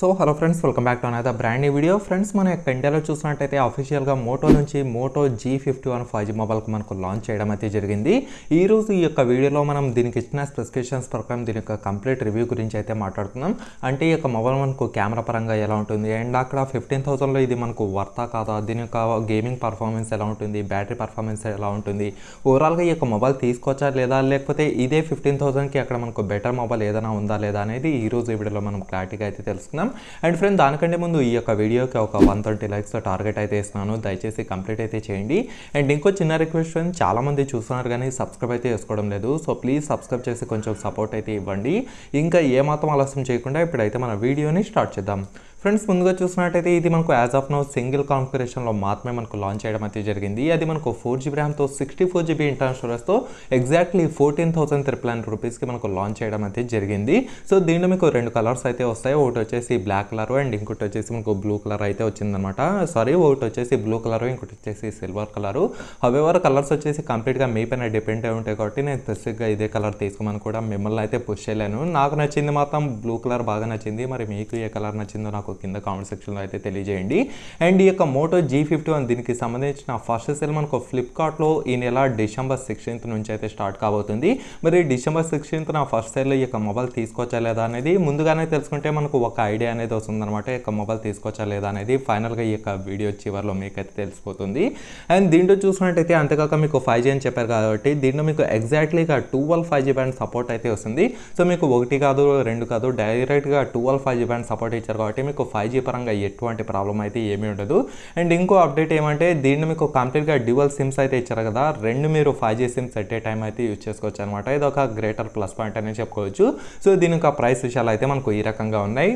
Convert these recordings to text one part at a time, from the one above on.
so hello friends welcome back to అనేది brand ఈ video friends మన యొక్క ఇండియాలో చూసినట్టయితే అఫీషియల్గా మోటో నుంచి Moto G fifty one five G మొబైల్కి మనకు లాంచ్ చేయడం అయితే జరిగింది ఈరోజు ఈ యొక్క వీడియోలో మనం దీనికి ఇచ్చిన స్పెసిఫికేషన్స్ ప్రకారం దీని యొక్క కంప్లీట్ రివ్యూ గురించి అయితే మాట్లాడుతున్నాం అంటే ఈ యొక్క మొబైల్ మనకు కెమెరా పరంగా ఎలా ఉంటుంది అండ్ అక్కడ ఫిఫ్టీన్ థౌసండ్లో ఇది మనకు వర్తా కాదా దీని యొక్క గేమింగ్ పర్ఫార్మెన్స్ ఎలా ఉంటుంది బ్యాటరీ పర్ఫార్మెన్స్ ఎలా ఉంటుంది ఓవరాల్గా ఈ యొక్క మొబైల్ తీసుకొచ్చా లేదా లేకపోతే ఇదే ఫిఫ్టీన్ థౌసండ్కి అక్కడ మనకు బెటర్ మొబైల్ ఏదైనా ఉందా లేదా అనేది ఈరోజు ఈ వీడియోలో మనం క్లారిటీగా అయితే తెలుసుకుందాం చేస్తున్నాను అండ్ ఫ్రెండ్ దానికంటే ముందు ఈ యొక్క వీడియోకి ఒక వన్ థర్టీ లైక్స్ టార్గెట్ అయితే ఇస్తున్నాను దయచేసి కంప్లీట్ అయితే చేయండి అండ్ ఇంకో చిన్న రిక్వెస్ట్ ఫ్రెండ్ చాలామంది చూస్తున్నారు కానీ సబ్స్క్రైబ్ అయితే చేసుకోవడం లేదు సో ప్లీజ్ సబ్స్క్రైబ్ చేసి కొంచెం సపోర్ట్ అయితే ఇవ్వండి ఇంకా ఏమాత్రం ఆలస్యం చేయకుండా ఇప్పుడైతే మన వీడియోని స్టార్ట్ చేద్దాం ఫ్రెండ్స్ ముందుగా చూసినట్టయితే ఇది మనకు యాజ్ ఆఫ్ నో సింగిల్ కాన్ఫిగరేషన్లో మాత్రమే మనకు లాంచ్ చేయడం అయితే జరిగింది అది మనకు ఫోర్ జీబీ ర్యామ్తో సిక్స్టీ ఫోర్ జీబీ ఇంటర్నల్ స్టోరేజ్తో exactly fourteen thousand triple nine రూపీస్కి మనకు లాంచ్ చేయడం అయితే జరిగింది సో దీంట్లో మీకు రెండు కలర్స్ అయితే వస్తాయి ఒకటి వచ్చేసి బ్లాక్ కలర్ అండ్ ఇంకోటి వచ్చేసి మనకు బ్లూ కలర్ అయితే వచ్చిందనమాట సారీ ఒకటి వచ్చేసి బ్లూ కలర్ ఇంకోటి వచ్చేసి సిల్వర్ కలరు హవెవర్ కలర్స్ వచ్చేసి కంప్లీట్గా మీ పైన డిపెండ్ అయి ఉంటాయి కాబట్టి నేను స్పెసిఫిక్గా ఇదే కలర్ తీసుకోమని కూడా మిమ్మల్ని అయితే పుష్ చేయలేను నాకు నచ్చింది మాత్రం బ్లూ కలర్ బాగా నచ్చింది మరి మీకు ఏ కలర్ నచ్చిందో నాకు నాకు కింద కామెంట్ సెక్షన్లో అయితే తెలియజేయండి అండ్ ఈ యొక్క మోటో జీ ఫిఫ్టీ వన్ దీనికి సంబంధించిన ఫస్ట్ సెల్ మనకు ఫ్లిప్కార్ట్లో ఈ నెల డిసెంబర్ సిక్స్టీన్త్ నుంచి అయితే స్టార్ట్ కాబోతుంది మరి డిసెంబర్ సిక్స్టీన్త్ నా ఫస్ట్ సెల్ ఈ యొక్క మొబైల్ తీసుకోవచ్చా లేదా అనేది ముందుగానే తెలుసుకుంటే మనకు ఒక ఐడియా అనేది వస్తుందన్నమాట ఈ యొక్క మొబైల్ తీసుకోవచ్చా లేదా అనేది ఫైనల్గా ఈ యొక్క వీడియో చివరిలో మీకైతే తెలిసిపోతుంది అండ్ దీంట్లో చూసుకున్నట్టయితే అంతేకాక మీకు ఫైవ్ జీ అని చెప్పారు కాబట్టి దీంట్లో మీకు ఎగ్జాక్ట్లీగా twelve five G band support అయితే వస్తుంది సో మీకు ఒకటి కాదు రెండు కాదు డైరెక్ట్గా twelve five G band support ఇచ్చారు కాబట్టి మీకు మీకు ఫైవ్ జీ పరంగా ఎటువంటి ప్రాబ్లం అయితే ఏమీ ఉండదు అండ్ ఇంకో అప్డేట్ ఏమంటే దీన్ని మీకు కంప్లీట్గా డ్యువల్ సిమ్స్ అయితే ఇచ్చారు కదా రెండు మీరు ఫైవ్ జీ సిమ్స్ ఎట్టే టైం అయితే యూజ్ చేసుకోవచ్చు అనమాట ఇది ఒక గ్రేటర్ ప్లస్ పాయింట్ అనేది చెప్పుకోవచ్చు సో దీని యొక్క ప్రైస్ విషయాలు అయితే మనకు ఈ రకంగా ఉన్నాయి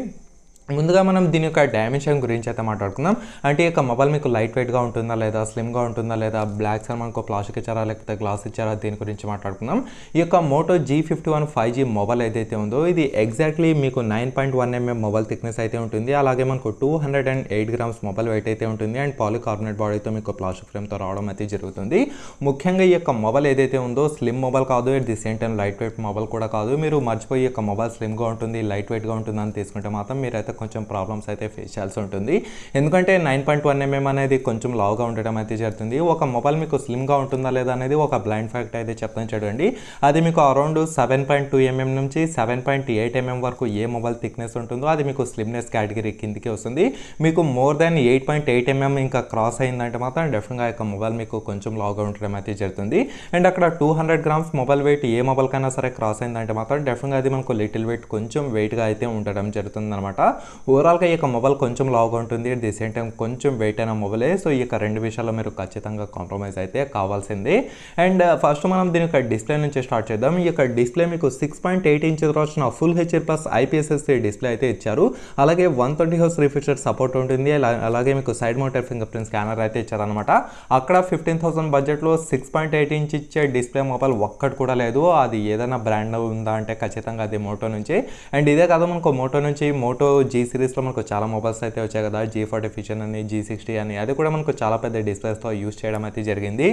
ముందుగా మనం దీని యొక్క డైమెన్షన్ గురించి అయితే మాట్లాడుకుందాం అంటే ఈ యొక్క మొబైల్ మీకు లైట్ వెయిట్గా ఉంటుందా లేదా స్లిమ్గా ఉంటుందా లేదా బ్లాక్ సార్ మనకు ప్లాస్టిక్ ఇచ్చారా లేకపోతే గ్లాస్ ఇచ్చారా దీని గురించి మాట్లాడుకుందాం ఈ యొక్క Moto G fifty one five G mobile ఏదైతే ఉందో ఇది ఎగ్జాక్ట్లీ మీకు nine point one mm mobile thickness అయితే ఉంటుంది అలాగే మనకు two hundred and eight grams mobile weight అయితే ఉంటుంది అండ్ పాలికార్బోనేట్ బాడీతో మీకు ప్లాస్టిక్ ఫ్రేమ్తో రావడం అయితే జరుగుతుంది ముఖ్యంగా ఈ యొక్క మొబైల్ ఏదైతే ఉందో స్లిమ్ మొబైల్ కాదు at the same time light weight mobile కూడా కాదు మీరు మర్చిపోయి యొక్క మొబైల్ స్లిమ్గా ఉంటుంది లైట్ వెయిట్గా ఉంటుంది అని తీసుకుంటే మాత్రం మీరు అయితే కొంచెం ప్రాబ్లమ్స్ అయితే ఫేస్ చేయాల్సి ఉంటుంది ఎందుకంటే నైన్ పాయింట్ వన్ ఎంఎం అనేది కొంచెం లావుగా ఉండటం అయితే జరుగుతుంది ఒక మొబైల్ మీకు స్లిమ్గా ఉంటుందా లేదా అనేది ఒక బ్లైండ్ ఫ్యాక్ట్ అయితే చెప్తాను చూడండి అది మీకు around seven point two mm నుంచి సెవెన్ పాయింట్ ఎయిట్ ఎంఎం వరకు ఏ మొబైల్ థిక్నెస్ ఉంటుందో అది మీకు స్లిమ్నెస్ కేటగిరీ కిందికి వస్తుంది మీకు more than eight point eight mm ఇంకా క్రాస్ అయిందంటే మాత్రం డెఫినెట్గా యొక్క మొబైల్ మీకు కొంచెం లావుగా ఉండడం అయితే జరుగుతుంది అండ్ అక్కడ two hundred grams mobile weight ఏ మొబైల్ కైనా సరే క్రాస్ అయిందంటే మాత్రం డెఫినెట్గా అది మనకు లిటిల్ వెయిట్ కొంచెం వెయిట్గా అయితే ఉండడం జరుగుతుంది అనమాట ఓవరాల్గా ఈ యొక్క మొబైల్ కొంచెం లావుగా ఉంటుంది అండ్ ది సేమ్ టైం కొంచెం వెయిట్ అయిన మొబైలే సో ఈ యొక్క రెండు విషయాల్లో మీరు ఖచ్చితంగా కాంప్రమైజ్ అయితే కావాల్సింది అండ్ ఫస్ట్ uh, మనం దీని యొక్క డిస్ప్లే నుంచి స్టార్ట్ చేద్దాం ఈ యొక్క డిస్ప్లే మీకు సిక్స్ పాయింట్ ఎయిట్ ఇంచెస్ వచ్చిన full HD plus IPS display అయితే ఇచ్చారు అలాగే వన్ ట్వంటీ హౌస్ రిఫ్రిజరేటర్ సపోర్ట్ ఉంటుంది అలాగే మీకు side mounted finger print scanner అయితే ఇచ్చారనమాట అక్కడ ఫిఫ్టీన్ థౌసండ్ బడ్జెట్లో సిక్స్ పాయింట్ ఎయిట్ ఇంచ్ ఇచ్చే డిస్ప్లే మొబైల్ ఒక్కటి కూడా లేదు అది ఏదైనా బ్రాండ్ ఉందా అంటే ఖచ్చితంగా అది మోటో నుంచి అండ్ ఇదే కాదు మనకు మోటో నుంచి మోటో జీ సిరీస్లో మనకు చాలా మొబైల్స్ అయితే వచ్చాయి కదా జీ ఫార్టీ ఫిషన్ అని జీ సిక్స్టీ అని అది కూడా మనకు చాలా పెద్ద డిస్ప్లేస్తో యూస్ చేయడం అయితే జరిగింది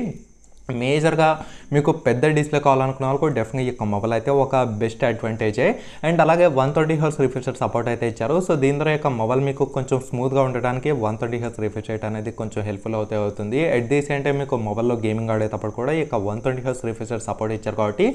మేజర్గా మీకు పెద్ద డిస్ప్లే కావాలనుకున్న వాళ్ళకు డెఫినెట్గా ఈ యొక్క మొబైల్ అయితే ఒక బెస్ట్ అడ్వాంటేజే అండ్ అలాగే one thirty hertz refresh rate support అయితే ఇచ్చారు సో దీని ద్వారా యొక్క మొబైల్ మీకు కొంచెం స్మూత్గా ఉండడానికి one thirty hertz refresh rate అనేది కొంచెం హెల్ప్ఫుల్ అవుతే అవుతుంది అట్ ది సేమ్ టైం మీకు మొబైల్లో గేమింగ్ ఆడేటప్పుడు కూడా ఈ యొక్క one thirty hertz refresh rate support ఇచ్చారు కాబట్టి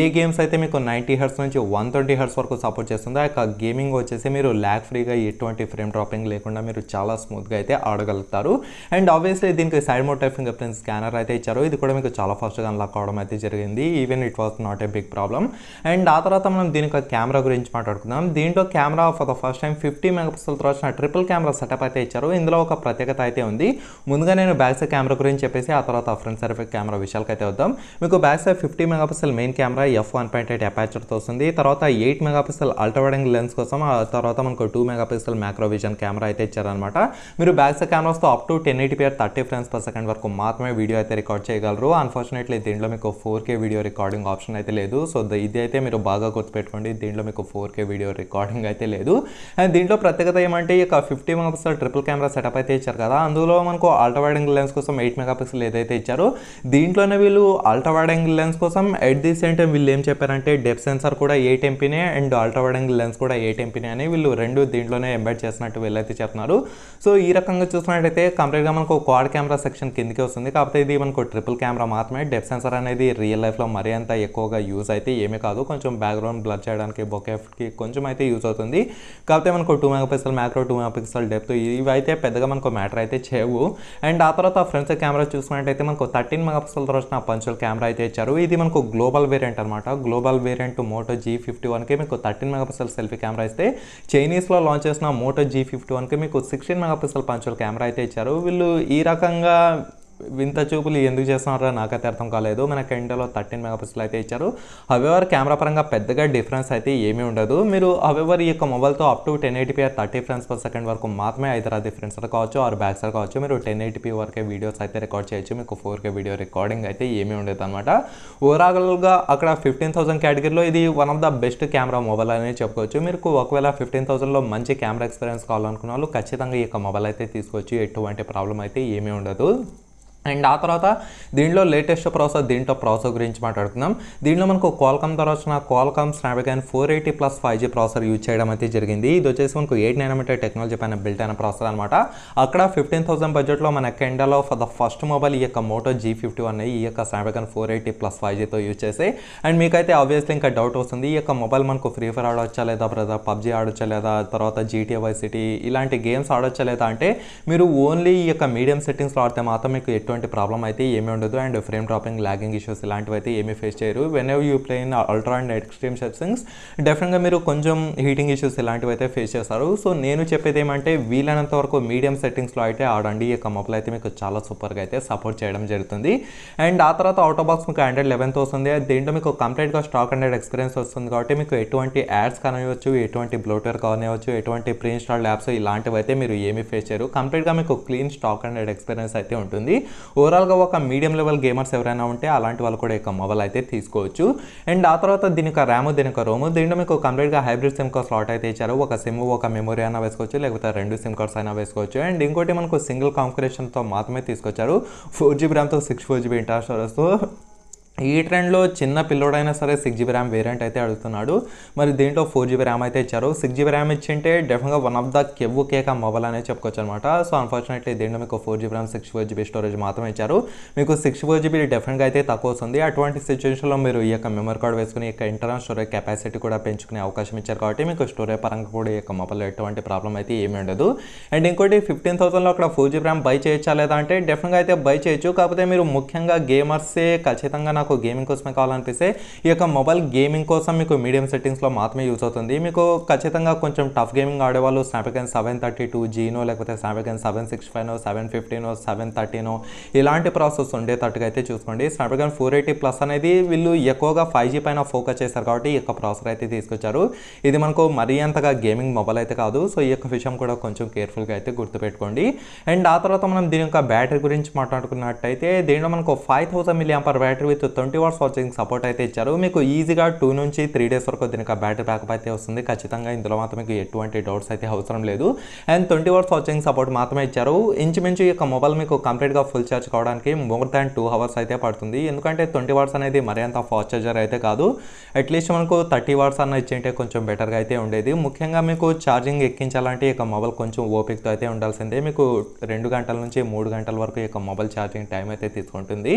ఏ గేమ్స్ అయితే మీకు నైంటీ హెర్స్ నుంచి వన్ థర్టీ హెర్స్ వరకు సపోర్ట్ చేస్తుందో ఆ యొక్క గేమింగ్ వచ్చేసి మీరు ల్యాక్ ఫ్రీగా ఎటువంటి ఫ్రేమ్ డ్రాపింగ్ లేకుండా మీరు చాలా స్మూత్గా అయితే ఆడగలుగుతారు అండ్ ఆబ్వియస్లీ దీనికి సైడ్ మోడ్ ప్రింట్ స్కానర్ అయితే ఇచ్చారు ఇది కూడా మీకు చాలా ఫాస్ట్గా అన్లాక్ అవడం అయితే జరిగింది even it was not a big problem and ఆ తర్వాత మనం దీని యొక్క కెమెరా గురించి మాట్లాడుకుందాం దీంట్లో camera for the first time fifty mega పిక్సెల్తో వచ్చిన ట్రిపుల్ కెమెరా సెటప్ అయితే ఇచ్చారు ఇందులో ఒక ప్రత్యేకత అయితే ఉంది ముందుగా నేను బ్యాక్ సైడ్ కెమెరా గురించి చెప్పేసి ఆ తర్వాత ఫ్రంట్ సైడ్ కెమెరా విషయాలకి అయితే వద్దాం మీకు back side fifty mega main camera F one point eight అపాచర్తో వస్తుంది తర్వాత eight mega pixel ultra wide angle lens కోసం ఆ తర్వాత మనకు two mega pixel macro vision camera అయితే ఇచ్చారనమాట మీరు బ్యాక్ సైడ్ కెమెరాస్తో up to ten eighty P thirty frames per second వరకు మాత్రమే వీడియో అయితే రికార్డ్ చేయగలరు చేసుకోగలుగుతారు అన్ఫార్చునేట్లీ దీంట్లో మీకు four K video recording option అయితే లేదు సో ఇది అయితే మీరు బాగా గుర్తుపెట్టుకోండి దీంట్లో మీకు ఫోర్ కే వీడియో రికార్డింగ్ అయితే లేదు అండ్ దీంట్లో ప్రత్యేకత ఏమంటే ఇక fifty megapixel triple camera setup అయితే ఇచ్చారు కదా అందులో మనకు అల్ట్రా వైడింగ్ లెన్స్ కోసం ఎయిట్ మెగాపిక్సెల్ ఏదైతే ఇచ్చారు దీంట్లోనే వీళ్ళు అల్ట్రా వైడింగ్ లెన్స్ కోసం ఎట్ ది సేమ్ టైం వీళ్ళు ఏం చెప్పారంటే డెప్ సెన్సార్ కూడా ఎయిట్ ఎంపీనే అండ్ అల్ట్రా వైడింగ్ లెన్స్ కూడా ఎయిట్ ఎంపీనే అని వీళ్ళు రెండు దీంట్లోనే ఎంబైడ్ చేసినట్టు వీళ్ళైతే చెప్తున్నారు సో ఈ రకంగా చూసినట్టయితే కంప్లీట్గా మనకు క్వాడ్ కెమెరా సెక్షన్ కిందకి వస్తుంది కాకపోతే ఇది మనకు ట్రిపుల్ కెమెరా కెమెరా మాత్రమే డెప్ సెన్సర్ అనేది రియల్ లైఫ్లో మరీ అంత ఎక్కువగా యూజ్ అయితే ఏమీ కాదు కొంచెం బ్యాక్గ్రౌండ్ బ్లర్ చేయడానికి బొకెఫ్ట్కి కొంచెం అయితే యూజ్ అవుతుంది కాకపోతే మనకు two mega macro two mega pixel depth ఇవైతే పెద్దగా మనకు మ్యాటర్ అయితే చేయవు అండ్ ఆ తర్వాత ఫ్రంట్ కెమెరా చూసుకున్నట్టయితే మనకు థర్టీన్ మెగా పిక్సల్ రోజున పంచుల్ కెమెరా అయితే ఇచ్చారు ఇది మనకు గ్లోబల్ వేరియంట్ అనమాట global variant Moto G fifty వన్కి మీకు thirteen mega pixel selfie camera ఇస్తే చైనీస్లో లాంచ్ చేసిన మోటో జీ ఫిఫ్టీ వన్కి మీకు sixteen mega pixel punch hole camera అయితే ఇచ్చారు వీళ్ళు ఈ రకంగా వింత చూపులు ఎందుకు చేస్తున్నారో నాకైతే అర్థం కాలేదు మనకి కెంటలో థర్టీన్ పిక్సెల్ అయితే ఇచ్చారు హవెవర్ కెమెరా పరంగా పెద్దగా డిఫరెన్స్ అయితే ఏమీ ఉండదు మీరు హవెవర్ ఈ యొక్క మొబైల్తో up to ten eighty or thirty frames per second వరకు మాత్రమే హైదరాబాద్ ఫ్రెండ్స్ కావచ్చు ఆర్ బ్యాక్ కావచ్చు మీరు టెన్ ఎయిటీపీ వరకే వీడియోస్ అయితే రికార్డ్ చేయొచ్చు మీకు ఫోర్ కే వీడియో రికార్డింగ్ అయితే ఏమీ ఉండదు అనమాట ఓవరాల్గా అక్కడ ఫిఫ్టీన్ థౌసండ్ కేటగిరీలో ఇది one of the best camera mobile అనేది చెప్పుకోవచ్చు మీరు ఒకవేళ ఫిఫ్టీన్ థౌసండ్లో మంచి కెమెరా ఎక్స్పీరియన్స్ కావాలనుకున్న వాళ్ళు ఖచ్చితంగా ఈ యొక్క మొబైల్ అయితే తీసుకోవచ్చు ఎటువంటి ప్రాబ్లం అయితే ఏమీ ఉండదు అండ్ ఆ తర్వాత దీనిలో లేటెస్ట్ ప్రాసెస్ దీంట్లో ప్రాసెస్ గురించి మాట్లాడుకుందాం దీనిలో మనకు క్వాల్కమ్ తర్వాత వచ్చిన Qualcomm Snapdragon four eighty plus five G processor use చేయడం అయితే జరిగింది ఇది వచ్చేసి మనకు ఎయిట్ నైన్ మీటర్ టెక్నాలజీ పైన బిల్ట్ అయిన ప్రాసెసర్ అనమాట అక్కడ ఫిఫ్టీన్ థౌసండ్ బడ్జెట్లో మన కెండలో ఫర్ ద ఫస్ట్ మొబైల్ ఈ యొక్క మోటో జీ ఫిఫ్టీ వన్ ఈ యొక్క Snapdragon four eighty plus five జీతో యూజ్ చేసి అండ్ మీకైతే ఆబ్వియస్లీ ఇంకా డౌట్ వస్తుంది ఈ యొక్క మొబైల్ మనకు ఫ్రీ ఫైర్ ఆడొచ్చా లేదా బ్రదర్ పబ్జీ ఆడొచ్చా లేదా తర్వాత జీటీఏ వై సిటీ ఇలాంటి గేమ్స్ ఆడొచ్చా లేదా అంటే మీరు ఓన్లీ ఈ యొక్క మీడియం సెట్టింగ్స్లో ఆడితే మాత్రం మీకు ఎటువంటి ఎటువంటి ప్రాబ్లం అయితే ఏమీ ఉండదు and frame dropping lagging issues ఇలాంటివి అయితే ఏమీ ఫేస్ చేయరు whenever you play in ultra and extreme settings డెఫినెట్గా మీరు కొంచెం హీటింగ్ ఇష్యూస్ ఇలాంటివి అయితే ఫేస్ చేస్తారు సో నేను చెప్పేది ఏమంటే వీలైనంత వరకు మీడియం సెట్టింగ్స్లో అయితే ఆడండి ఈ యొక్క అయితే మీకు చాలా సూపర్గా అయితే సపోర్ట్ చేయడం జరుగుతుంది అండ్ ఆ తర్వాత ఆటో బాక్స్ మీకు హండ్రెడ్ లెవెన్త్ వస్తుంది దీంట్లో మీకు కంప్లీట్గా స్టాక్ హండ్రెడ్ ఎక్స్పీరియన్స్ వస్తుంది కాబట్టి మీకు ఎటువంటి యాడ్స్ కానివ్వచ్చు ఎటువంటి బ్లోటర్ కానివ్వచ్చు ఎటువంటి ప్రీ ఇన్స్టాల్డ్ యాప్స్ ఇలాంటివి అయితే మీరు ఏమీ ఫేస్ చేయరు కంప్లీట్గా మీకు క్లీన్ స్టాక్ హండ్రెడ్ ఎక్స్పీరియన్స్ అయితే ఉంటుంది ఓవరాల్గా ఒక మీడియం లెవెల్ గేమర్స్ ఎవరైనా ఉంటే అలాంటి వాళ్ళు కూడా ఇక మొబైల్ అయితే తీసుకోవచ్చు అండ్ ఆ తర్వాత దీనికి ర్యామ్ దీనికి రోమ్ దీంట్లో మీకు కంప్లీట్గా హైబ్రిడ్ సిమ్ కార్డ్ స్లాట్ అయితే ఇచ్చారు ఒక సిమ్ ఒక మెమొరీ అయినా వేసుకోవచ్చు లేకపోతే రెండు సిమ్ కార్డ్స్ అయినా వేసుకోవచ్చు అండ్ ఇంకోటి మనకు సింగిల్ కాంపిరేషన్తో మాత్రమే తీసుకొచ్చారు ఫోర్ జీబీ ర్యామ్తో సిక్స్ ఫోర్ జీబీ స్టోరేజ్తో ఈ ట్రెండ్లో చిన్న పిల్లోడైనా సరే సిక్స్ జీబీ ర్యామ్ వేరియంట్ అయితే అడుగుతున్నాడు మరి దీంట్లో ఫోర్ జీబీ ర్యామ్ అయితే ఇచ్చారు సిక్స్ జీబీ ర్యామ్ ఇచ్చింటే డెఫినెట్గా వన్ ఆఫ్ ద కెవ్వు కేక్ మొబైల్ అనేది చెప్పుకోవచ్చు అనమాట సో అన్ఫార్చునేట్లీ దీంట్లో మీకు four GB RAM six four GB storage మాత్రమే ఇచ్చారు మీకు సిక్స్ ఫోర్ జీబీ డెఫినెట్గా అయితే తక్కువ వస్తుంది అటువంటి సిచ్యువేషన్లో మీరు ఈ యొక్క మెమరీ కార్డ్ వేసుకుని ఈ ఇంటర్నల్ స్టోరేజ్ కెపాసిటీ కూడా పెంచుకునే అవకాశం ఇచ్చారు కాబట్టి మీకు స్టోరేజ్ పరంగా కూడా ఈ యొక్క మొబైల్లో ఎటువంటి ప్రాబ్లం అయితే ఏమీ ఉండదు అండ్ ఇంకోటి ఫిఫ్టీన్ థౌసండ్లో అక్కడ ఫోర్ జీబీ ర్యామ్ బై చేయొచ్చా లేదా అంటే డెఫినెట్గా అయితే బై చేయొచ్చు కాకపోతే మీరు ముఖ్యంగా గేమర్సే ఖచ్చితంగా నాకు గేమింగ్ కోసమే కావాలనిపిస్తే ఈ యొక్క మొబైల్ గేమింగ్ కోసం మీకు మీడియం సెట్టింగ్స్లో మాత్రమే యూజ్ అవుతుంది మీకు ఖచ్చితంగా కొంచెం టఫ్ గేమింగ్ ఆడేవాళ్ళు స్నాప్డ్రాగన్ సెవెన్ థర్టీ టూ జీనో లేకపోతే Snapdragon seven six five seven ఫిఫ్టీనో సెవెన్ థర్టీనో ఇలాంటి ప్రాసెస్ ఉండేటట్టుగా అయితే చూసుకోండి స్నాప్డ్రాగన్ ఫోర్ ఎయిటీ ప్లస్ అనేది వీళ్ళు ఎక్కువగా ఫైవ్ జీ పైన ఫోకస్ చేశారు కాబట్టి ఈ యొక్క ప్రాసెసర్ అయితే తీసుకొచ్చారు ఇది మనకు మరీ అంతగా గేమింగ్ మొబైల్ అయితే కాదు సో ఈ యొక్క విషయం కూడా కొంచెం కేర్ఫుల్గా అయితే గుర్తుపెట్టుకోండి అండ్ ఆ తర్వాత మనం దీని యొక్క బ్యాటరీ గురించి మాట్లాడుకున్నట్టయితే దీనిలో మనకు five thousand milliampere hour battery with twenty watts charging support అయితే ఇచ్చారు మీకు ఈజీగా టూ నుంచి త్రీ డేస్ వరకు దీనికి బ్యాటరీ బ్యాక్అప్ అయితే వస్తుంది ఖచ్చితంగా ఇందులో మాత్రం మీకు ఎటువంటి డౌట్స్ అయితే అవసరం లేదు and twenty watts charging support మాత్రమే ఇచ్చారు ఇంచుమించు ఈ యొక్క మొబైల్ మీకు కంప్లీట్గా ఫుల్ ఛార్జ్ కావడానికి మోర్ దాన్ టూ అవర్స్ అయితే పడుతుంది ఎందుకంటే ట్వంటీ వర్స్ అనేది మరింత అంత ఫాస్ట్ చార్జర్ అయితే కాదు అట్లీస్ట్ మనకు థర్టీ వర్స్ అన్న ఇచ్చింటే కొంచెం బెటర్గా అయితే ఉండేది ముఖ్యంగా మీకు ఛార్జింగ్ ఎక్కించాలంటే ఈ మొబైల్ కొంచెం ఓపికతో అయితే ఉండాల్సిందే మీకు రెండు గంటల నుంచి మూడు గంటల వరకు ఈ మొబైల్ ఛార్జింగ్ టైం అయితే తీసుకుంటుంది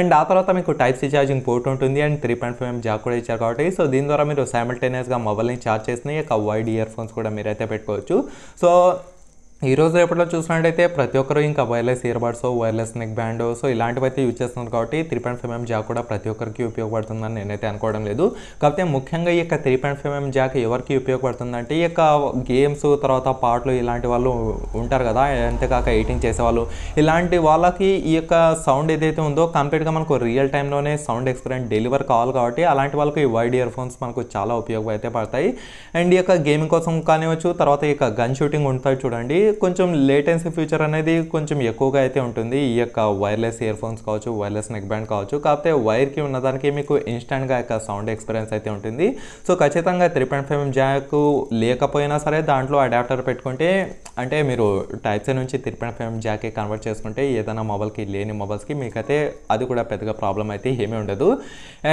అండ్ ఆ తర్వాత మీకు టైప్ టైప్ ఛార్జింగ్ పోర్ట్ ఉంటుంది and three point five jack కూడా ఇచ్చారు కాబట్టి సో దీని ద్వారా మీరు సైమల్టేనియస్గా మొబైల్ని ఛార్జ్ చేసినాయి ఇక వైడ్ ఇయర్ ఫోన్స్ కూడా మీరైతే పెట్టుకోవచ్చు సో ఈ రోజు రేపట్లో చూసినట్టయితే ప్రతి ఒక్కరు ఇంకా wireless earbuds wireless neck band so ఇలాంటివైతే యూజ్ చేస్తున్నారు కాబట్టి three point five mm jack కూడా ప్రతి ఒక్కరికి ఉపయోగపడుతుందని నేనైతే అనుకోవడం లేదు కాకపోతే ముఖ్యంగా ఈ యొక్క three point five mm jack ఎవరికి ఉపయోగపడుతుందంటే ఈ యొక్క గేమ్స్ తర్వాత పాటలు ఇలాంటి వాళ్ళు ఉంటారు కదా అంతేకాక ఎయిటింగ్ చేసేవాళ్ళు ఇలాంటి వాళ్ళకి ఈ యొక్క సౌండ్ ఏదైతే ఉందో కంప్లీట్గా మనకు రియల్ టైంలోనే సౌండ్ ఎక్స్పీరియన్స్ డెలివర్ కావాలి కాబట్టి అలాంటి వాళ్ళకి వైడ్ ఇయర్ ఫోన్స్ మనకు చాలా ఉపయోగం పడతాయి అండ్ ఈ యొక్క గేమింగ్ కోసం కానివచ్చు తర్వాత ఈ యొక్క గన్ షూటింగ్ ఉంటుంది చూడండి కొంచెం లేటెన్సీ ఫ్యూచర్ అనేది కొంచెం ఎక్కువగా అయితే ఉంటుంది ఈ యొక్క వైర్లెస్ ఇయర్ ఫోన్స్ కావచ్చు వైర్లెస్ నెక్ బ్యాండ్ కావచ్చు కాకపోతే వైర్కి ఉన్నదానికి మీకు ఇన్స్టాంట్గా యొక్క సౌండ్ ఎక్స్పీరియన్స్ అయితే ఉంటుంది సో ఖచ్చితంగా త్రీ పాయింట్ ఫైవ్ జాక్ లేకపోయినా సరే దాంట్లో అడాప్టర్ పెట్టుకుంటే అంటే మీరు టైప్ సే నుంచి తిరిపిన పాయింట్ ఫైవ్ జాక్కి కన్వర్ట్ చేసుకుంటే ఏదైనా మొబైల్కి లేని మొబైల్స్కి మీకైతే అది కూడా పెద్దగా ప్రాబ్లం అయితే ఏమీ ఉండదు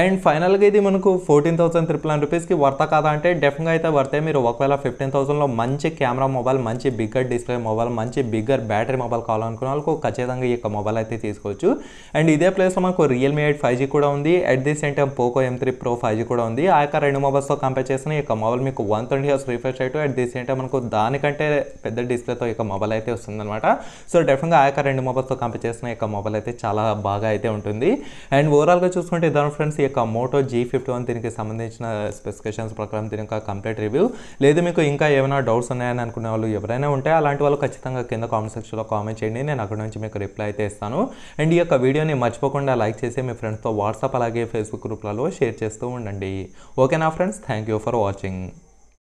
అండ్ ఫైనల్గా ఇది మనకు ఫోర్టీన్ థౌసండ్ త్రిపుల్ నైన్ రూపీస్కి వర్త కాదా అంటే డెఫినెట్గా అయితే వర్తే మీరు ఒకవేళ ఫిఫ్టీన్ థౌసండ్లో మంచి కెమెరా మొబైల్ మంచి బిగ్గర్ డిస్ప్లే మొబైల్ మంచి బిగ్గర్ బ్యాటరీ మొబైల్ కావాలనుకున్న వాళ్ళకు ఖచ్చితంగా ఈ యొక్క మొబైల్ అయితే తీసుకోవచ్చు అండ్ ఇదే ప్లేస్లో మనకు రియల్మీ ఎయిట్ ఫైవ్ జీ కూడా ఉంది at the same time Poco M three pro five G కూడా ఉంది ఆ యొక్క రెండు మొబైల్స్తో కంపేర్ చేసిన ఈ యొక్క మొబైల్ మీకు వన్ ట్వంటీ ఇయర్స్ రీఫ్రెష్ అయ్యి అట్ ది సేమ్ టైం మనకు దానికంటే పెద్ద డిస్ప్లేతో యొక్క మొబైల్ అయితే వస్తుందనమాట సో డెఫినెట్గా ఆ యొక్క రెండు మొబైల్తో కంపేర్ చేసిన యొక్క మొబైల్ అయితే చాలా బాగా అయితే ఉంటుంది అండ్ ఓవరాల్గా చూసుకుంటే ఇద్దరు ఫ్రెండ్స్ ఈ యొక్క మోటో జీ ఫిఫ్టీ వన్ దీనికి సంబంధించిన స్పెసిఫికేషన్స్ ప్రకారం దీని యొక్క కంప్లీట్ రివ్యూ లేదు మీకు ఇంకా ఏమైనా డౌట్స్ ఉన్నాయని అనుకునే వాళ్ళు ఎవరైనా ఉంటే అలాంటి వాళ్ళు ఖచ్చితంగా కింద కామెంట్ సెక్షన్లో కామెంట్ చేయండి నేను అక్కడ నుంచి మీకు రిప్లై అయితే ఇస్తాను అండ్ ఈ యొక్క వీడియోని మర్చిపోకుండా లైక్ చేసి మీ ఫ్రెండ్స్తో వాట్సాప్ అలాగే ఫేస్బుక్ గ్రూప్లలో షేర్ చేస్తూ ఉండండి ఓకేనా friends thank you for watching